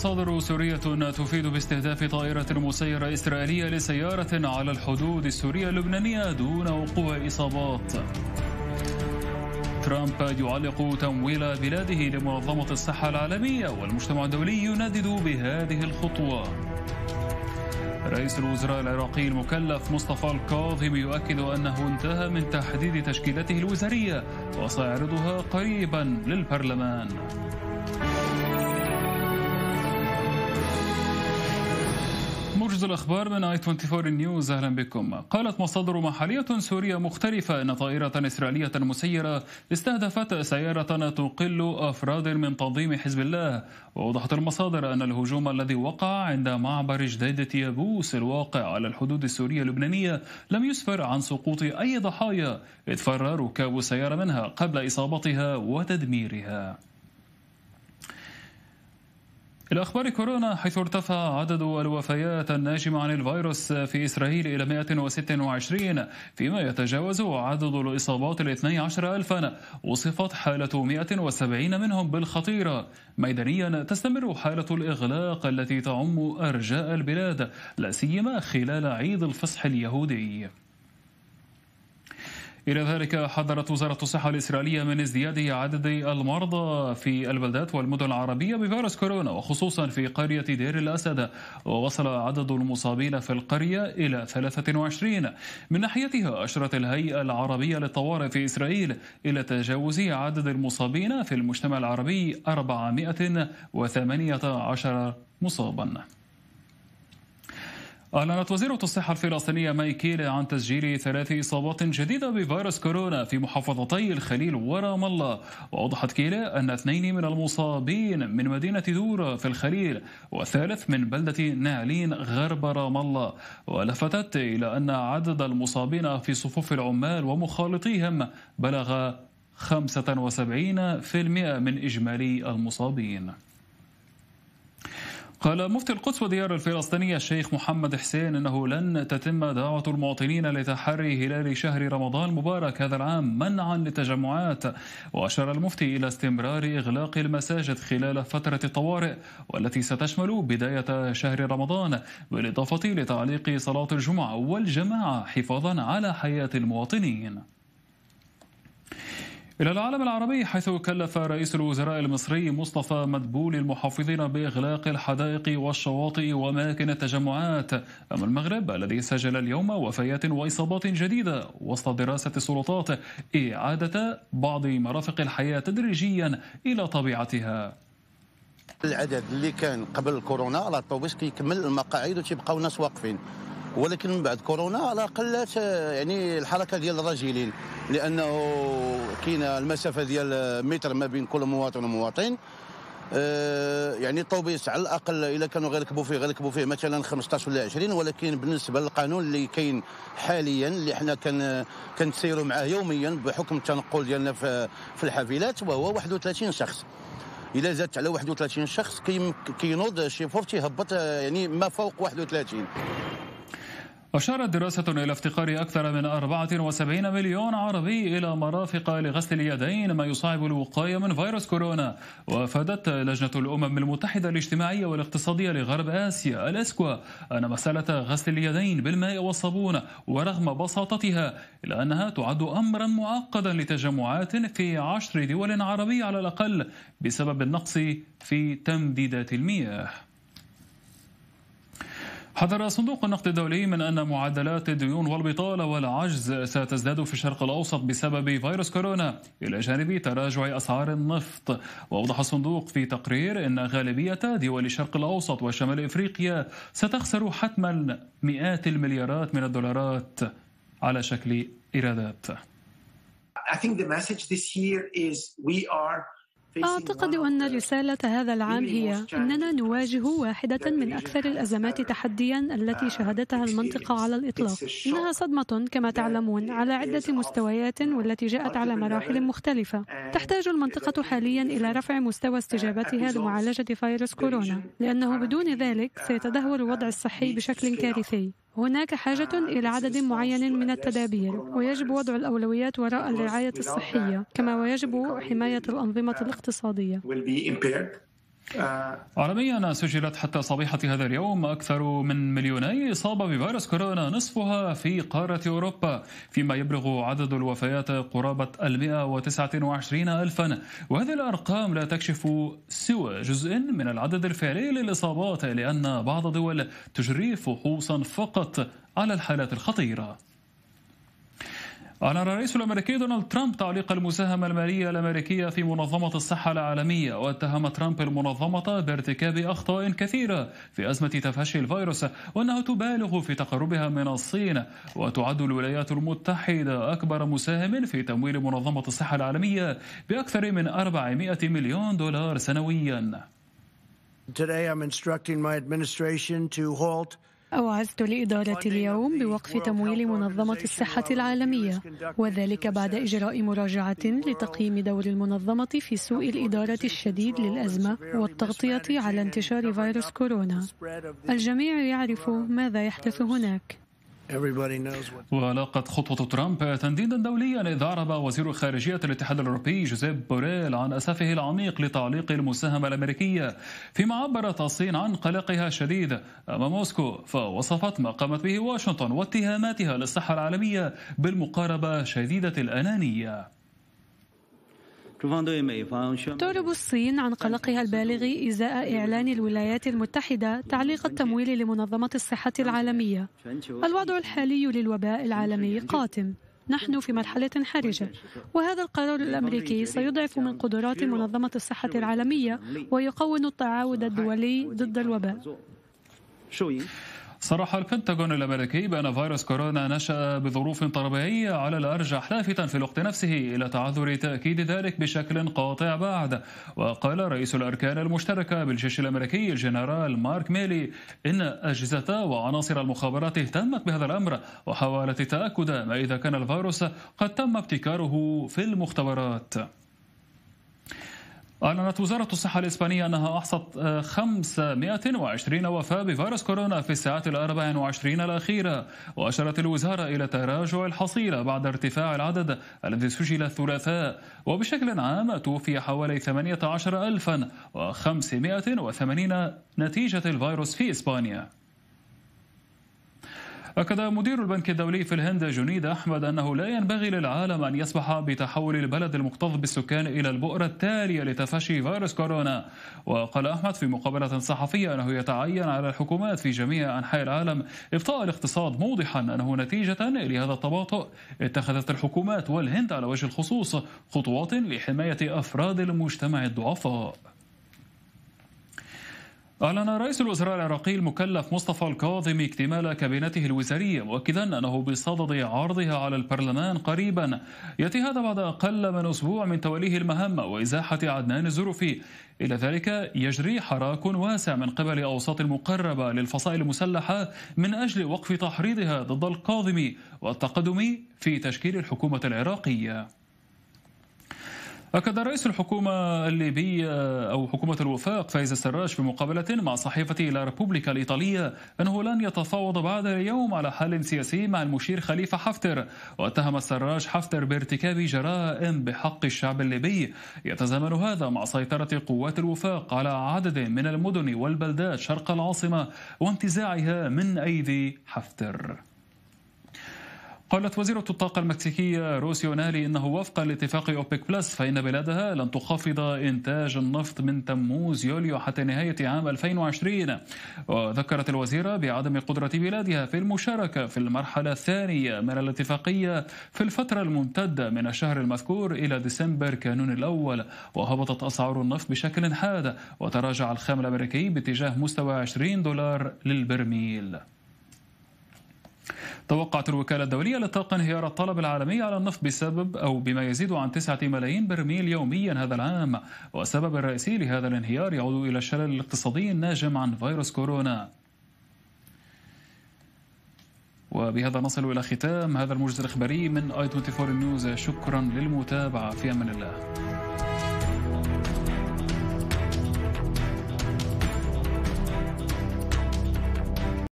مصادر سورية تفيد باستهداف طائرة مسيرة إسرائيلية لسيارة على الحدود السورية اللبنانية دون وقوع إصابات ترامب يعلق تمويل بلاده لمنظمة الصحة العالمية والمجتمع الدولي يندد بهذه الخطوة رئيس الوزراء العراقي المكلف مصطفى الكاظم يؤكد أنه انتهى من تحديد تشكيلته الوزارية وسيعرضها قريبا للبرلمان موجز الأخبار من آي 24 نيوز أهلا بكم قالت مصادر محلية سورية مختلفة أن طائرة إسرائيلية مسيرة استهدفت سيارة تقل أفراد من تنظيم حزب الله ووضحت المصادر أن الهجوم الذي وقع عند معبر جديدة يابوس الواقع على الحدود السورية اللبنانية لم يسفر عن سقوط أي ضحايا إذ فر ركاب السيارة منها قبل إصابتها وتدميرها إلى أخبار كورونا حيث ارتفع عدد الوفيات الناجمة عن الفيروس في إسرائيل إلى 126 فيما يتجاوز عدد الإصابات ال 12 ألفا وصفت حالة 170 منهم بالخطيرة ميدانيا تستمر حالة الإغلاق التي تعم أرجاء البلاد لا سيما خلال عيد الفصح اليهودي إلى ذلك حذرت وزارة الصحة الإسرائيلية من ازدياد عدد المرضى في البلدات والمدن العربية بفيروس كورونا وخصوصا في قرية دير الأسد ووصل عدد المصابين في القرية إلى 23 من ناحيتها أشرت الهيئة العربية للطوارئ في إسرائيل إلى تجاوز عدد المصابين في المجتمع العربي 418 مصابا أعلنت وزيرة الصحة الفلسطينية مايكيل عن تسجيل ثلاث إصابات جديدة بفيروس كورونا في محافظتي الخليل ورام الله وأوضحت كيلا أن اثنين من المصابين من مدينة دورة في الخليل والثالث من بلدة نعلين غرب رام الله ولفتت إلى أن عدد المصابين في صفوف العمال ومخالطيهم بلغ 75% من إجمالي المصابين قال مفتي القدس وديار الفلسطينية الشيخ محمد حسين أنه لن تتم دعوة المواطنين لتحري هلال شهر رمضان المبارك هذا العام منعا للتجمعات وأشار المفتي إلى استمرار إغلاق المساجد خلال فترة الطوارئ والتي ستشمل بداية شهر رمضان بالإضافة لتعليق صلاة الجمعة والجماعة حفاظا على حياة المواطنين إلى العالم العربي حيث كلف رئيس الوزراء المصري مصطفى مدبول المحافظين بإغلاق الحدائق والشواطئ وأماكن التجمعات أما المغرب الذي سجل اليوم وفيات وإصابات جديدة وسط دراسة السلطات إعادة بعض مرافق الحياة تدريجيا إلى طبيعتها العدد اللي كان قبل الكورونا راه طوبيس كيكمل المقاعد وتيبقاو الناس واقفين ولكن من بعد كورونا على قلت آه، يعني الحركه ديال الراجلين لانه كاينه المسافه ديال متر ما بين كل مواطن ومواطن آه، يعني الطوبيس على الاقل اذا كانوا غير ركبوا فيه غير فيه مثلا 15 ولا 20 ولكن بالنسبه للقانون اللي كاين حاليا اللي حنا كان كنتسيروا معاه يوميا بحكم التنقل ديالنا في, في الحافلات وهو 31 شخص الا زادت على 31 شخص كينوض شي فور تيهبط آه، يعني ما فوق 31 أشارت دراسة إلى افتقار أكثر من 74 مليون عربي إلى مرافق لغسل اليدين ما يصعب الوقاية من فيروس كورونا وأفادت لجنة الأمم المتحدة الاجتماعية والاقتصادية لغرب آسيا الأسكوا أن مسألة غسل اليدين بالماء والصابون ورغم بساطتها إلا أنها تعد أمرا معقدا لتجمعات في عشر دول عربية على الأقل بسبب النقص في تمديدات المياه حذر صندوق النقد الدولي من أن معدلات الديون والبطالة والعجز ستزداد في الشرق الأوسط بسبب فيروس كورونا إلى جانب تراجع أسعار النفط وأوضح الصندوق في تقرير أن غالبية دول الشرق الأوسط وشمال إفريقيا ستخسر حتما مئات المليارات من الدولارات على شكل إيرادات I think the message this year is we are أعتقد أن رسالة هذا العام هي أننا نواجه واحدة من أكثر الأزمات تحديا التي uh, شهدتها المنطقة على الإطلاق إنها صدمة كما تعلمون على عدة مستويات uh, والتي جاءت على مراحل مختلفة تحتاج المنطقة حاليا إلى رفع مستوى uh, استجابتها لمعالجة فيروس كورونا لأنه بدون ذلك سيتدهور الوضع الصحي بشكل كارثي هناك حاجة آه، إلى عدد معين من التدابير ويجب وضع الأولويات وراء الرعاية الصحية كما uh, ويجب حماية الأنظمة uh, الاقتصادية آه. عالميا سجلت حتى صبيحة هذا اليوم أكثر من مليوني إصابة بفيروس كورونا نصفها في قارة أوروبا فيما يبلغ عدد الوفيات قرابة المئة وتسعة وعشرين ألفا وهذه الأرقام لا تكشف سوى جزء من العدد الفعلي للإصابات لأن بعض الدول تجري فحوصا فقط على الحالات الخطيرة أعلن الرئيس الأمريكي دونالد ترامب تعليق المساهمة المالية الأمريكية في منظمة الصحة العالمية واتهم ترامب المنظمة بارتكاب أخطاء كثيرة في أزمة تفشي الفيروس وأنها تبالغ في تقربها من الصين وتعد الولايات المتحدة أكبر مساهم في تمويل منظمة الصحة العالمية بأكثر من 400 مليون دولار سنويا. Today I'm instructing my administration to halt أوعزت لإدارة اليوم بوقف تمويل منظمة الصحة العالمية وذلك بعد إجراء مراجعة لتقييم دور المنظمة في سوء الإدارة الشديد للأزمة والتغطية على انتشار فيروس كورونا. الجميع يعرف ماذا يحدث هناك. ولاقت خطوة ترامب تنديدا دوليا إذ أعرب وزير خارجية الاتحاد الأوروبي جوزيب بوريل عن أسفه العميق لتعليق المساهمة الأمريكية فيما عبرت الصين عن قلقها الشديد أمام موسكو فوصفت ما قامت به واشنطن واتهاماتها للصحة العالمية بالمقاربة شديدة الأنانية تعرب الصين عن قلقها البالغ إزاء إعلان الولايات المتحدة تعليق التمويل لمنظمة الصحة العالمية. الوضع الحالي للوباء العالمي قاتم. نحن في مرحلة حرجة وهذا القرار الأمريكي سيضعف من قدرات منظمة الصحة العالمية ويقوّن التعاون الدولي ضد الوباء. صرح البنتاغون الأمريكي بأن فيروس كورونا نشأ بظروف طبيعية على الأرجح لافتا في الوقت نفسه إلى تعذر تأكيد ذلك بشكل قاطع بعد وقال رئيس الأركان المشتركة بالجيش الأمريكي الجنرال مارك ميلي إن أجهزة وعناصر المخابرات اهتمت بهذا الأمر وحاولت التأكد ما إذا كان الفيروس قد تم ابتكاره في المختبرات أعلنت وزارة الصحة الإسبانية أنها أحصت 520 آه، وفاة بفيروس كورونا في الساعات ال 24 الأخيرة وأشارت الوزارة إلى تراجع الحصيلة بعد ارتفاع العدد الذي سجل الثلاثاء وبشكل عام توفي حوالي 18580 نتيجة الفيروس في إسبانيا أكد مدير البنك الدولي في الهند جنيد أحمد أنه لا ينبغي للعالم أن يسمح بتحول البلد المكتظ بالسكان إلى البؤرة التالية لتفشي فيروس كورونا وقال أحمد في مقابلة صحفية أنه يتعين على الحكومات في جميع أنحاء العالم إبطاء الاقتصاد موضحا أنه نتيجة لهذا التباطؤ اتخذت الحكومات والهند على وجه الخصوص خطوات لحماية أفراد المجتمع الضعفاء أعلن رئيس الوزراء العراقي المكلف مصطفى الكاظمي اكتمال كابينته الوزارية مؤكدا أنه بصدد عرضها على البرلمان قريبا يأتي هذا بعد أقل من أسبوع من توليه المهمة وإزاحة عدنان الزرفي إلى ذلك يجري حراك واسع من قبل أوساط المقربة للفصائل المسلحة من أجل وقف تحريضها ضد الكاظمي والتقدم في تشكيل الحكومة العراقية أكد رئيس الحكومة الليبية آه، أو حكومة الوفاق فايز السراج في مقابلة مع صحيفة لا ريبوبليكا الإيطالية أنه لن يتفاوض بعد اليوم على حل سياسي مع المشير خليفة حفتر واتهم السراج حفتر بارتكاب جرائم بحق الشعب الليبي يتزامن هذا مع سيطرة قوات الوفاق على عدد من المدن والبلدات شرق العاصمة وانتزاعها من أيدي حفتر قالت وزيرة الطاقة المكسيكية روسيونالي إنه وفقا لاتفاق أوبيك بلس فإن بلادها لن تخفض إنتاج النفط من تموز يوليو حتى نهاية عام 2020 وذكرت الوزيرة بعدم قدرة بلادها في المشاركة في المرحلة الثانية من الاتفاقية في الفترة الممتدة من الشهر المذكور إلى ديسمبر كانون الأول وهبطت أسعار النفط بشكل حاد وتراجع الخام الأمريكي باتجاه مستوى 20 دولار للبرميل توقعت الوكالة الدولية للطاقة انهيار الطلب العالمي على النفط بسبب أو بما يزيد عن 9 ملايين برميل يوميا هذا العام والسبب الرئيسي لهذا الانهيار يعود إلى الشلل الاقتصادي الناجم عن فيروس كورونا وبهذا نصل إلى ختام هذا الموجز الإخباري من اي 24 نيوز شكرا للمتابعة في أمان الله